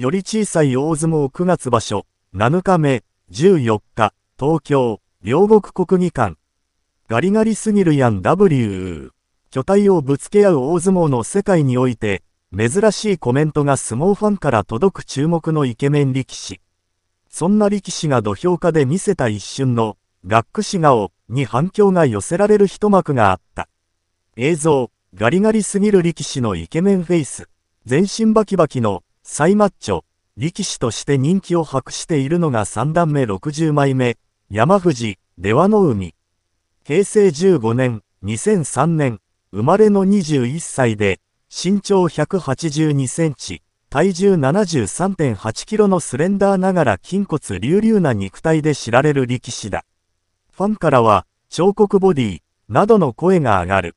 より小さい大相撲9月場所、7日目、14日、東京、両国国技館。ガリガリすぎるやん W。巨体をぶつけ合う大相撲の世界において、珍しいコメントが相撲ファンから届く注目のイケメン力士。そんな力士が土俵下で見せた一瞬の、ガックシ顔に反響が寄せられる一幕があった。映像、ガリガリすぎる力士のイケメンフェイス、全身バキバキの最マッチョ、力士として人気を博しているのが三段目60枚目、山藤、出羽の海。平成15年、2003年、生まれの21歳で、身長182センチ、体重73.8キロのスレンダーながら筋骨隆々な肉体で知られる力士だ。ファンからは、彫刻ボディ、などの声が上がる。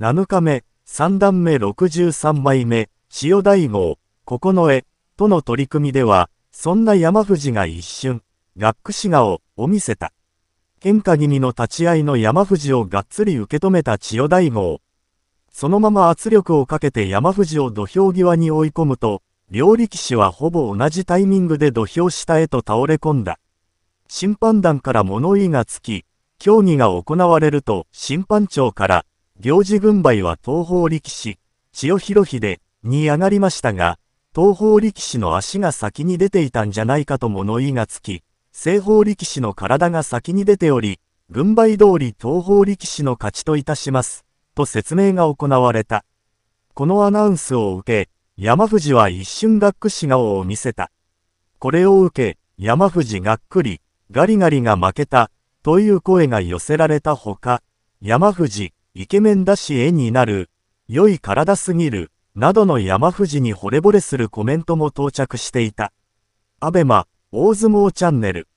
7日目、3段目63枚目、千代大号、ここの絵、との取り組みでは、そんな山藤が一瞬、学士志を、見せた。喧嘩気味の立ち合いの山藤をがっつり受け止めた千代大号。そのまま圧力をかけて山藤を土俵際に追い込むと、両力士はほぼ同じタイミングで土俵下へと倒れ込んだ。審判団から物言いがつき、競技が行われると審判長から、行事軍配は東方力士、千代広秀に上がりましたが、東方力士の足が先に出ていたんじゃないかと物言いがつき、西方力士の体が先に出ており、軍配通り東方力士の勝ちといたします、と説明が行われた。このアナウンスを受け、山藤は一瞬がっくし顔を見せた。これを受け、山藤がっくり、ガリガリが負けた、という声が寄せられたほか、山藤、イケメンだし絵になる、良い体すぎる、などの山藤に惚れ惚れするコメントも到着していた。アベマ、大相撲チャンネル。